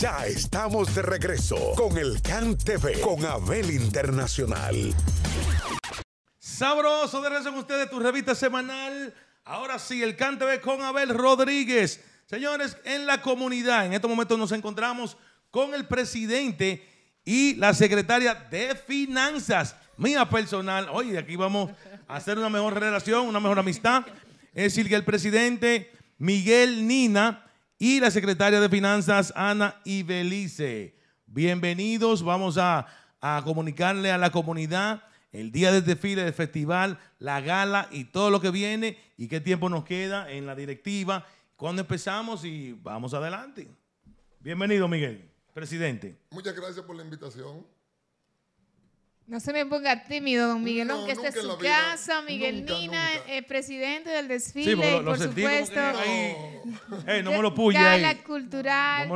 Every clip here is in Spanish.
Ya estamos de regreso con el CAN TV, con Abel Internacional. Sabroso, de regreso con ustedes, tu revista semanal. Ahora sí, el CAN TV con Abel Rodríguez. Señores, en la comunidad, en estos momentos nos encontramos con el presidente y la secretaria de Finanzas, mía personal. Oye, aquí vamos a hacer una mejor relación, una mejor amistad. Es decir, que el presidente Miguel Nina y la secretaria de Finanzas, Ana Ibelice. Bienvenidos, vamos a, comunicarle a la comunidad el día del desfile, del festival, la gala y todo lo que viene y qué tiempo nos queda en la directiva, cuándo empezamos y vamos adelante. Bienvenido, Miguel, presidente. Muchas gracias por la invitación. No se me ponga tímido, don Miguel, no, esta es su casa. Miguel Nina, eh, presidente del desfile, por supuesto. No. me lo Gala cultural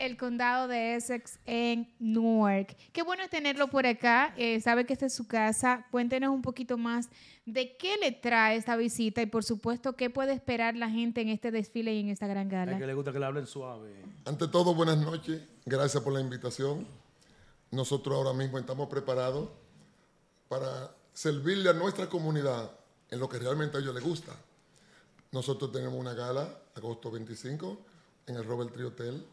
del condado de Essex en Newark. Qué bueno es tenerlo por acá. Eh, sabe que esta es su casa. Cuéntenos un poquito más de qué le trae esta visita y, por supuesto, qué puede esperar la gente en este desfile y en esta gran gala. A que le gusta que le hablen suave. Ante todo, buenas noches. Gracias por la invitación. Nosotros ahora mismo estamos preparados para servirle a nuestra comunidad en lo que realmente a ellos les gusta. Nosotros tenemos una gala, agosto 25, en el Robert Tree Hotel,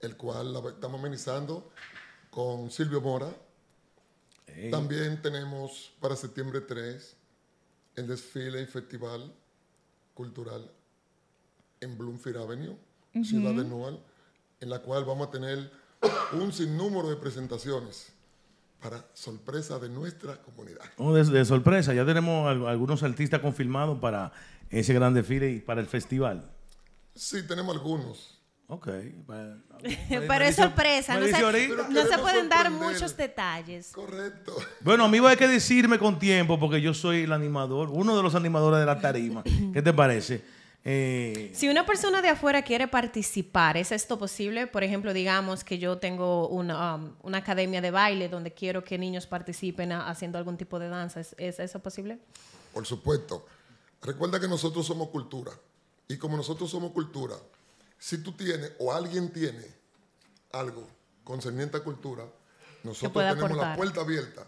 el cual estamos amenizando con Silvio Mora. También tenemos para septiembre 3 el desfile y festival cultural en Bloomfield Avenue, Ciudad de Noal, en la cual vamos a tener un sinnúmero de presentaciones para sorpresa de nuestra comunidad. Oh, de, sorpresa, ya tenemos algunos artistas confirmados para ese gran desfile y para el festival. Sí, tenemos algunos. Ok. Pero es sorpresa, no, se, pueden dar muchos detalles. Correcto. Bueno, a mí hay que decirme con tiempo porque yo soy el animador, uno de los animadores de la tarima. ¿Qué te parece? Eh, si una persona de afuera quiere participar, ¿es esto posible? Por ejemplo, digamos que yo tengo una, um, academia de baile donde quiero que niños participen haciendo algún tipo de danza. ¿Es, eso posible? Por supuesto. Recuerda que nosotros somos cultura. Y como nosotros somos cultura, si tú tienes o alguien tiene algo concerniente a cultura, nosotros tenemos la puerta abierta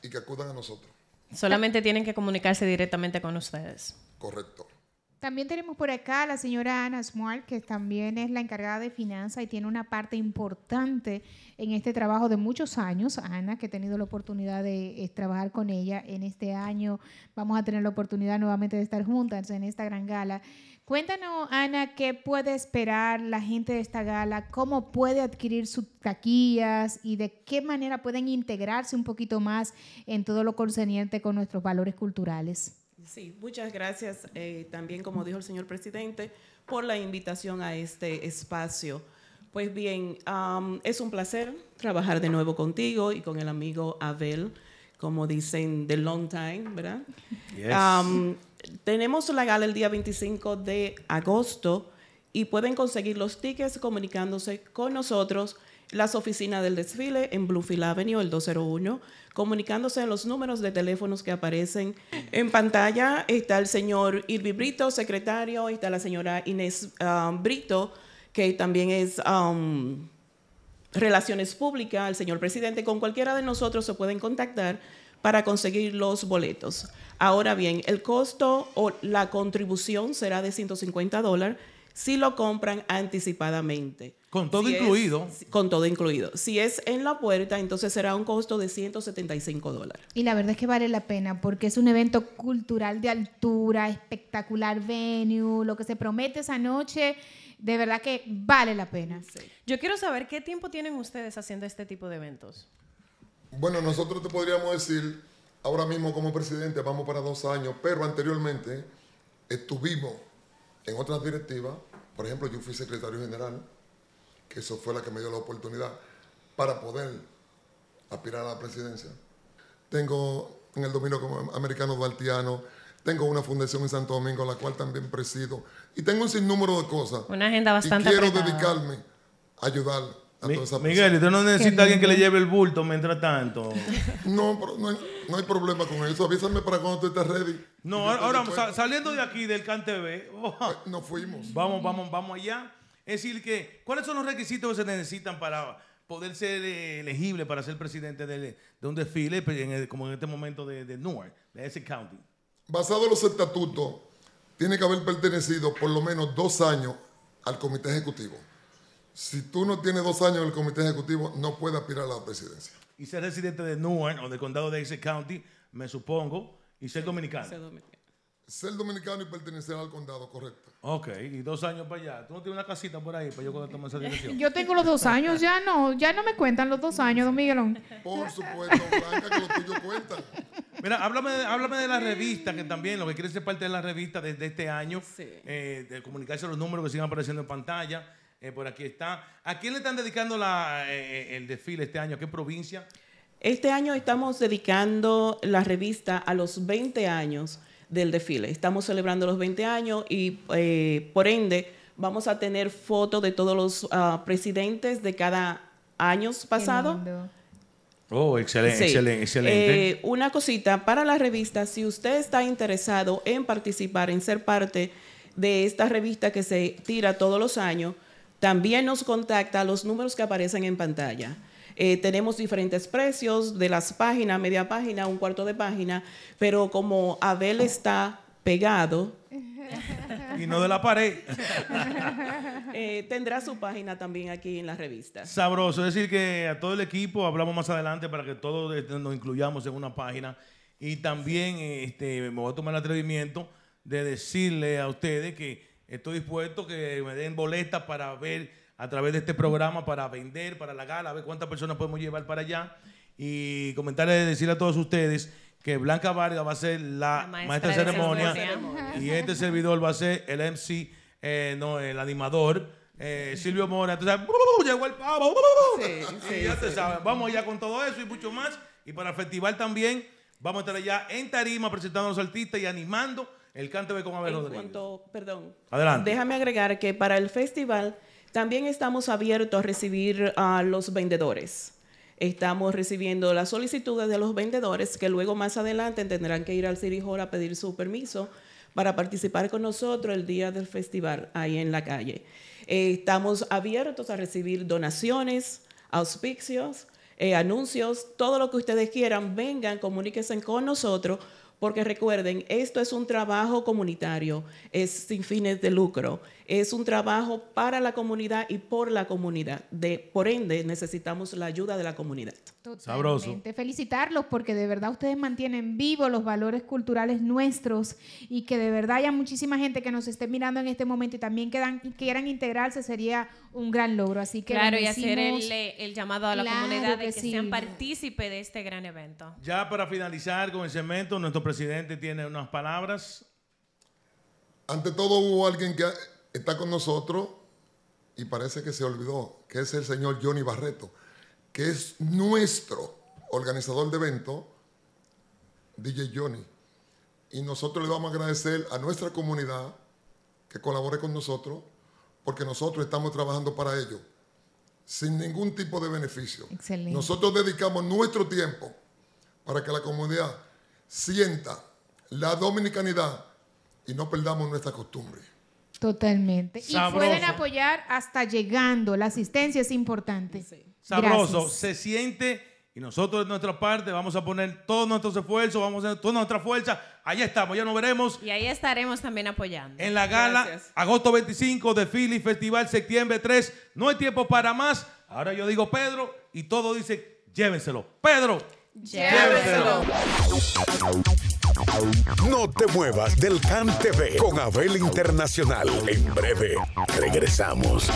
y que acudan a nosotros. Solamente tienen que comunicarse directamente con ustedes. Correcto. También tenemos por acá a la señora Ana Smart, que también es la encargada de finanzas y tiene una parte importante en este trabajo de muchos años. Ana, que he tenido la oportunidad de eh, trabajar con ella en este año, vamos a tener la oportunidad nuevamente de estar juntas en esta gran gala. Cuéntanos, Ana, qué puede esperar la gente de esta gala, cómo puede adquirir sus taquillas y de qué manera pueden integrarse un poquito más en todo lo concerniente con nuestros valores culturales. Sí, muchas gracias eh, también, como dijo el señor presidente, por la invitación a este espacio. Pues bien, es un placer trabajar de nuevo contigo y con el amigo Abel, como dicen, de long time, ¿verdad? tenemos la gala el día 25 de agosto y pueden conseguir los tickets comunicándose con nosotros las oficinas del desfile en Bluefield Avenue, el 201, comunicándose en los números de teléfonos que aparecen en pantalla. Está el señor Irvi Brito, secretario, está la señora Inés um, Brito, que también es um, Relaciones Públicas, el señor presidente. Con cualquiera de nosotros se pueden contactar para conseguir los boletos. Ahora bien, el costo o la contribución será de 150 dólares si lo compran anticipadamente. Con todo incluido. con todo incluido. Si es en la puerta, entonces será un costo de 175 dólares. Y la verdad es que vale la pena porque es un evento cultural de altura, espectacular venue, lo que se promete esa noche, de verdad que vale la pena. Yo quiero saber qué tiempo tienen ustedes haciendo este tipo de eventos. Bueno, nosotros te podríamos decir, ahora mismo como presidente vamos para dos años, pero anteriormente estuvimos en otras directivas, por ejemplo, yo fui secretario general, que eso fue la que me dio la oportunidad para poder aspirar a la presidencia. Tengo en el dominio americano baltiano, tengo una fundación en Santo Domingo, la cual también presido, y tengo un sinnúmero de cosas. Una agenda bastante. quiero dedicarme a ayudar Miguel, ¿usted no necesita alguien que le lleve el bulto mientras tanto? No, pero no, hay, problema con eso. Avísame para cuando tú estés ready. No, ahora, saliendo de aquí del Cante oh. eh, no Nos fuimos. Vamos, vamos, vamos allá. Es decir, que, ¿cuáles son los requisitos que se necesitan para poder ser eh, elegible para ser presidente de, un desfile, como en este momento de, de Newark, de ese county? Basado en los estatutos, tiene que haber pertenecido por lo menos dos años al comité ejecutivo si tú no tienes dos años en el comité ejecutivo, no puedes aspirar a la presidencia. Y ser residente de Newark o del condado de Essex County, me supongo, y ser dominicano. Ser dominicano. dominicano y pertenecer al condado, correcto. Ok, y dos años para allá. ¿Tú no tienes una casita por ahí para yo cuando tome esa dirección? Yo tengo los dos años, ya no, ya no me cuentan los dos años, don Miguelón. Por supuesto, Blanca, que los tuyos cuentan. Mira, háblame, háblame de la revista, que también lo que quiere ser parte de la revista desde este año, eh, de comunicarse los números que siguen apareciendo en pantalla. Eh, por aquí está. ¿A quién le están dedicando eh, eh, el desfile este año? ¿A qué provincia? Este año estamos dedicando la revista a los 20 años del desfile. Estamos celebrando los 20 años y por ende vamos a tener fotos de todos los ah, presidentes de cada año pasado. Oh, excelente, excelente, excelente. una cosita para la revista, si usted está interesado en participar, en ser parte de esta revista que se tira todos los años, también nos contacta los números que aparecen en pantalla. Eh, tenemos diferentes precios de las páginas, media página, un cuarto de página, pero como Abel está pegado. Y no de la pared. Eh, tendrá su página también aquí en la revista. Sabroso, es decir, que a todo el equipo hablamos más adelante para que todos este, nos incluyamos en una página. Y también este, me voy a tomar el atrevimiento de decirle a ustedes que Estoy dispuesto que me den boletas para ver a través de este programa, para vender, para la gala, a ver cuántas personas podemos llevar para allá. Y comentarles, decirle a todos ustedes que Blanca Vargas va a ser la, maestra, de ceremonia, y este servidor va a ser el MC, eh, no, el animador. Eh, Silvio Mora, entonces ¡uh, uh, uh! llegó el pavo, sí, ya vamos allá con todo eso y mucho más. Y para el festival también, vamos a estar allá en Tarima presentando a los artistas y animando el cántame con perdón. Adelante. Déjame agregar que para el festival también estamos abiertos a recibir a los vendedores. Estamos recibiendo las solicitudes de los vendedores que luego más adelante tendrán que ir al City a pedir su permiso para participar con nosotros el día del festival ahí en la calle. Eh, estamos abiertos a recibir donaciones, auspicios, eh, anuncios, todo lo que ustedes quieran, vengan, comuníquense con nosotros porque recuerden, esto es un trabajo comunitario, es sin fines de lucro. Es un trabajo para la comunidad y por la comunidad. De, por ende, necesitamos la ayuda de la comunidad. Sabroso. Sabroso. Felicitarlos porque de verdad ustedes mantienen vivos los valores culturales nuestros y que de verdad haya muchísima gente que nos esté mirando en este momento y también quieran integrarse sería un gran logro. Así que claro, y hacer eh, el, llamado a la comunidad de que, sean partícipe de este gran evento. Ya para finalizar con el cemento, nuestro presidente tiene unas palabras. Ante todo hubo alguien que está con nosotros y parece que se olvidó, que es el señor Johnny Barreto, que es nuestro organizador de evento, DJ Johnny. Y nosotros le vamos a agradecer a nuestra comunidad que colabore con nosotros, porque nosotros estamos trabajando para ello, sin ningún tipo de beneficio. Nosotros dedicamos nuestro tiempo para que la comunidad sienta la dominicanidad y no perdamos nuestra costumbre. Totalmente. Y pueden apoyar hasta llegando. La asistencia es importante. Sabroso, se siente y nosotros de nuestra parte vamos a poner todos nuestros esfuerzos, vamos a hacer toda nuestra fuerza. ahí estamos, ya nos veremos. Y ahí estaremos también apoyando. En la gala, agosto 25 de Philly Festival, septiembre 3. No hay tiempo para más. Ahora yo digo Pedro y todo dice, llévenselo. Pedro, llévenselo. No te muevas del CAN TV con Abel Internacional. En breve, regresamos.